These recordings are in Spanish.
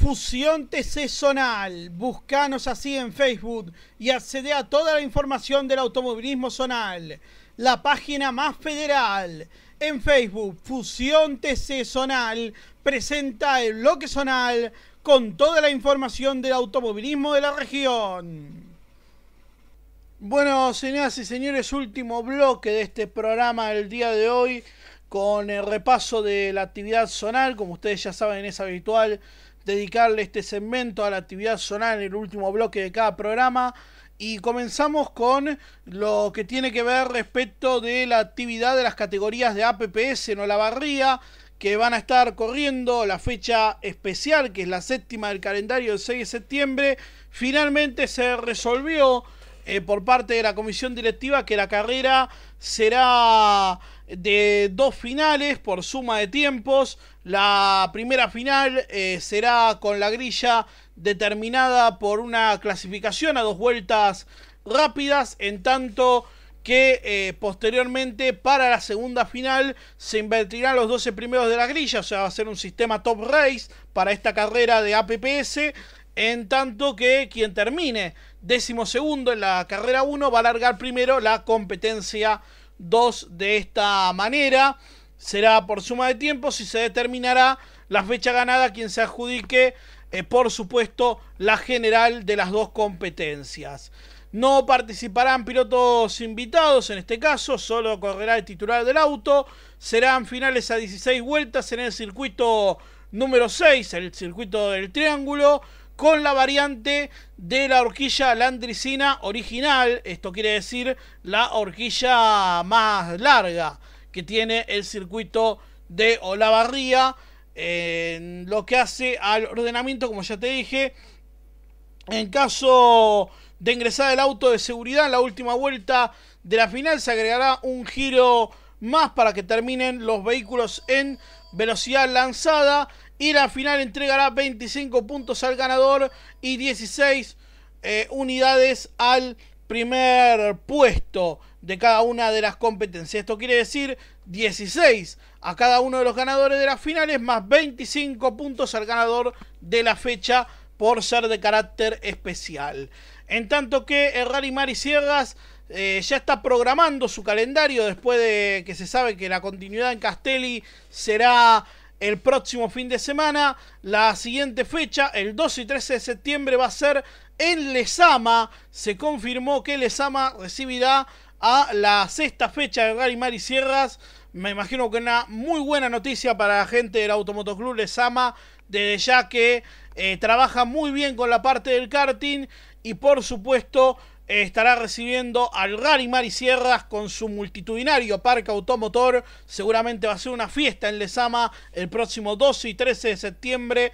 Fusión TC Zonal. Buscanos así en Facebook y accede a toda la información del automovilismo zonal. La página más federal. En Facebook, Fusión TC Zonal presenta el bloque zonal con toda la información del automovilismo de la región. Bueno, señoras y señores, último bloque de este programa del día de hoy con el repaso de la actividad zonal, como ustedes ya saben es habitual dedicarle este segmento a la actividad zonal en el último bloque de cada programa. Y comenzamos con lo que tiene que ver respecto de la actividad de las categorías de APPS en Olavarría, que van a estar corriendo la fecha especial, que es la séptima del calendario del 6 de septiembre. Finalmente se resolvió eh, por parte de la comisión directiva que la carrera será de dos finales por suma de tiempos. La primera final eh, será con la grilla determinada por una clasificación a dos vueltas rápidas, en tanto que eh, posteriormente para la segunda final se invertirán los 12 primeros de la grilla, o sea, va a ser un sistema top race para esta carrera de APPS, en tanto que quien termine décimo segundo en la carrera 1 va a largar primero la competencia dos de esta manera. Será por suma de tiempo si se determinará la fecha ganada quien se adjudique, eh, por supuesto, la general de las dos competencias. No participarán pilotos invitados en este caso, solo correrá el titular del auto. Serán finales a 16 vueltas en el circuito número 6, el circuito del triángulo con la variante de la horquilla landricina original, esto quiere decir la horquilla más larga que tiene el circuito de Olavarría, lo que hace al ordenamiento, como ya te dije, en caso de ingresar el auto de seguridad en la última vuelta de la final, se agregará un giro más para que terminen los vehículos en velocidad lanzada y la final entregará 25 puntos al ganador y 16 eh, unidades al primer puesto de cada una de las competencias. Esto quiere decir 16 a cada uno de los ganadores de las finales más 25 puntos al ganador de la fecha por ser de carácter especial. En tanto que el Marisiergas Mari Sierras eh, ya está programando su calendario después de que se sabe que la continuidad en Castelli será el próximo fin de semana. La siguiente fecha, el 12 y 13 de septiembre, va a ser en Lesama. Se confirmó que Lesama recibirá a la sexta fecha de Gary Mari Sierras. Me imagino que una muy buena noticia para la gente del Automotoclub Lesama, desde ya que eh, trabaja muy bien con la parte del karting y por supuesto estará recibiendo al Rally y Sierras con su multitudinario parque automotor. Seguramente va a ser una fiesta en Lezama el próximo 12 y 13 de septiembre.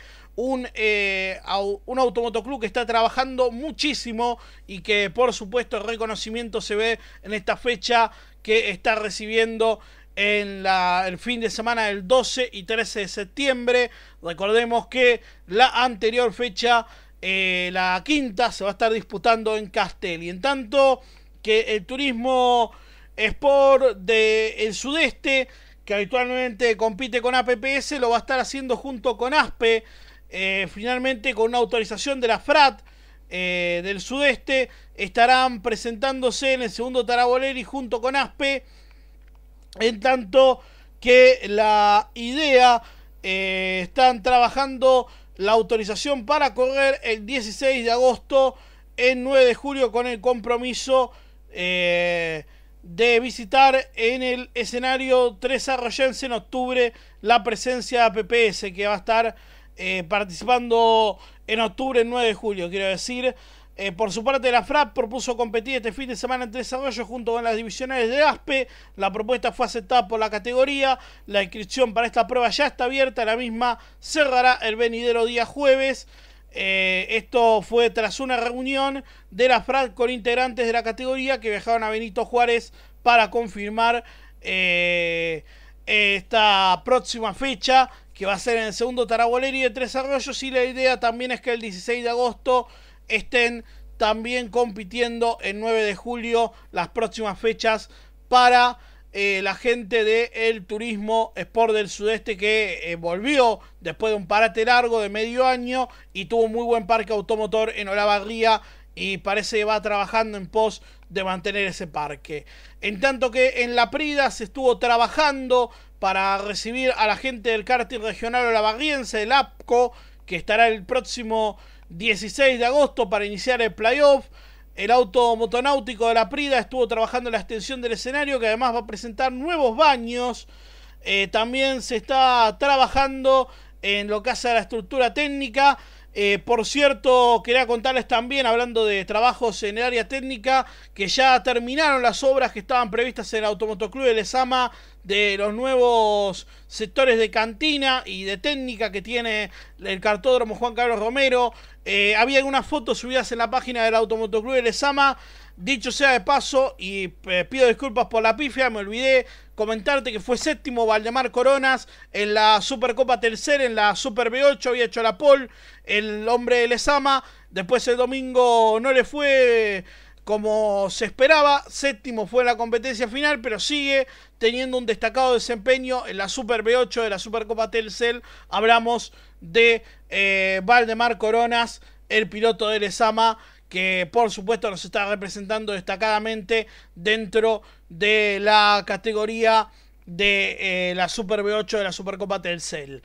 Eh, un, automotoclub que está trabajando muchísimo y que por supuesto el reconocimiento se ve en esta fecha que está recibiendo en el fin de semana del 12 y 13 de septiembre. Recordemos que la anterior fecha eh, la quinta se va a estar disputando en Castel. Y en tanto que el turismo Sport del sudeste, que habitualmente compite con APPS, lo va a estar haciendo junto con ASPE, eh, finalmente con una autorización de la FRAT. Eh, del sudeste estarán presentándose en el segundo Taraboleri junto con ASPE en tanto que la idea están trabajando la autorización para correr el 16 de agosto, en 9 de julio, con el compromiso eh, de visitar en el escenario 3 Arroyense en octubre la presencia de PPS que va a estar eh, participando en octubre, en 9 de julio, quiero decir. Eh, por su parte, la FRAP propuso competir este fin de semana en tres arroyos junto con las divisionales de ASPE. La propuesta fue aceptada por la categoría. La inscripción para esta prueba ya está abierta. La misma cerrará el venidero día jueves. Eh, esto fue tras una reunión de la FRAP con integrantes de la categoría que viajaron a Benito Juárez para confirmar eh, esta próxima fecha que va a ser en el segundo Taraboleri de Tres Arroyos. Y la idea también es que el 16 de agosto estén también compitiendo el 9 de julio las próximas fechas para eh, la gente del Turismo Sport del Sudeste que eh, volvió después de un parate largo de medio año y tuvo un muy buen parque automotor en Olavarría y parece que va trabajando en pos de mantener ese parque. En tanto que en la Prida se estuvo trabajando para recibir a la gente del karting regional olavarriense, el APCO, que estará el próximo 16 de agosto para iniciar el playoff. El auto motonáutico de la Prida estuvo trabajando en la extensión del escenario que además va a presentar nuevos baños. Eh, también se está trabajando en lo que hace a la estructura técnica. Eh, por cierto, quería contarles también, hablando de trabajos en el área técnica, que ya terminaron las obras que estaban previstas en el Automotoclub de Lesama de los nuevos sectores de cantina y de técnica que tiene el cartódromo Juan Carlos Romero. Eh, había algunas fotos subidas en la página del Automotoclub de Lesama. Dicho sea de paso, y eh, pido disculpas por la pifia, me olvidé comentarte que fue séptimo Valdemar Coronas en la Supercopa Telcel en la Super B8, había hecho la pole, el hombre de Lesama. Después el domingo no le fue como se esperaba, séptimo fue en la competencia final, pero sigue teniendo un destacado desempeño en la Super B8 de la Supercopa Telcel. Hablamos de eh, Valdemar Coronas, el piloto de Lesama, que por supuesto nos está representando destacadamente dentro de la categoría de eh, la Super B8 de la Supercopa Telcel.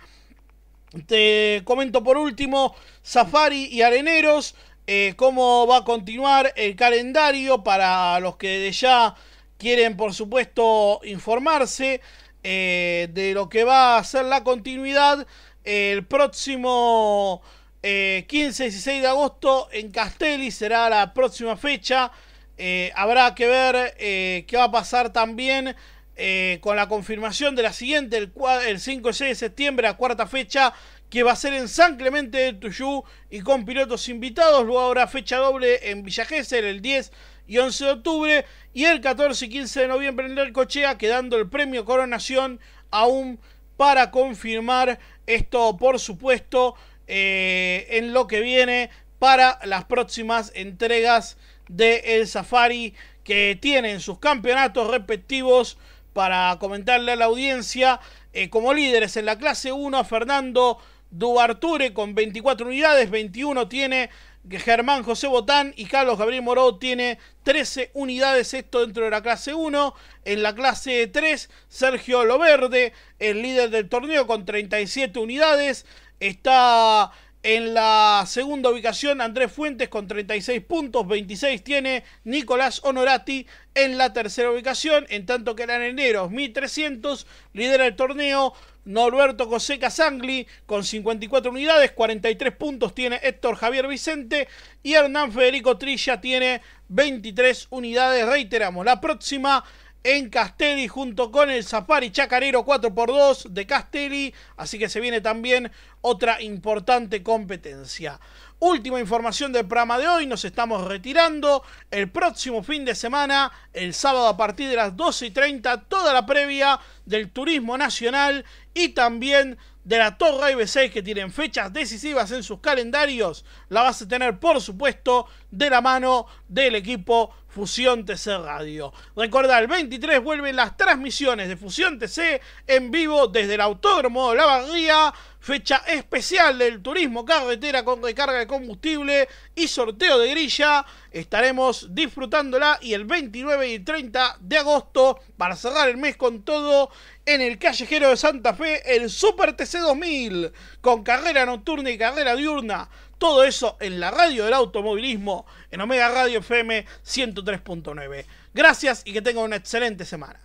Te comento por último, Safari y Areneros, eh, cómo va a continuar el calendario para los que de ya quieren por supuesto informarse de lo que va a ser la continuidad el próximo 15 y 16 de agosto en Castelli será la próxima fecha. Eh, habrá que ver eh, qué va a pasar también eh, con la confirmación de la siguiente, el, 5 y 6 de septiembre, la cuarta fecha, que va a ser en San Clemente de Tuyú y con pilotos invitados. Luego habrá fecha doble en Villa el 10 y 11 de octubre y el 14 y 15 de noviembre en el Cochea, quedando el premio Coronación aún para confirmar esto, por supuesto, eh, en lo que viene para las próximas entregas de El Safari que tienen sus campeonatos respectivos para comentarle a la audiencia. Eh, como líderes en la clase 1, Fernando Duarture con 24 unidades, 21 tiene Germán José Botán y Carlos Gabriel Moró tiene 13 unidades, esto dentro de la clase 1. En la clase 3, Sergio Loverde, el líder del torneo con 37 unidades, está en la segunda ubicación, Andrés Fuentes con 36 puntos, 26 tiene Nicolás Honorati en la tercera ubicación, en tanto que eran enero, 1300, lidera el torneo Norberto Coseca Sangli con 54 unidades, 43 puntos tiene Héctor Javier Vicente y Hernán Federico Trilla tiene 23 unidades. Reiteramos, la próxima en Castelli junto con el Safari Chacarero 4x2 de Castelli, así que se viene también otra importante competencia. Última información del programa de hoy, nos estamos retirando. El próximo fin de semana, el sábado a partir de las 12 y 30, toda la previa del turismo nacional y también de la Torre IB6 que tienen fechas decisivas en sus calendarios. La vas a tener, por supuesto, de la mano del equipo Fusión TC Radio. Recuerda, el 23 vuelven las transmisiones de Fusión TC en vivo desde el Autódromo La Barría. Fecha especial del turismo carretera con recarga de combustible y sorteo de grilla. Estaremos disfrutándola y el 29 y 30 de agosto para cerrar el mes con todo en el callejero de Santa Fe el Super TC 2000 con carrera nocturna y carrera diurna todo eso en la radio del automovilismo, en Omega Radio FM 103.9. Gracias y que tenga una excelente semana.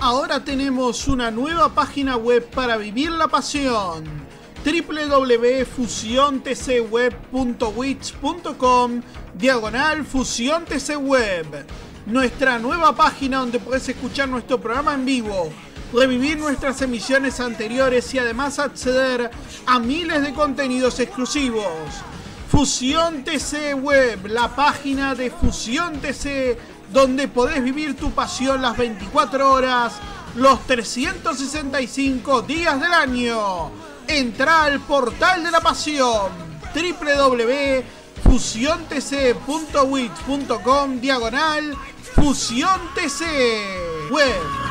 Ahora tenemos una nueva página web para vivir la pasión www.fusiontcweb.wix.com diagonal fusión Web nuestra nueva página donde puedes escuchar nuestro programa en vivo revivir nuestras emisiones anteriores y además acceder a miles de contenidos exclusivos. Fusión TC Web, la página de Fusión TC, donde podés vivir tu pasión las 24 horas, los 365 días del año. Entra al portal de la pasión www.fusiontc.wit.com diagonal Fusión TC Web.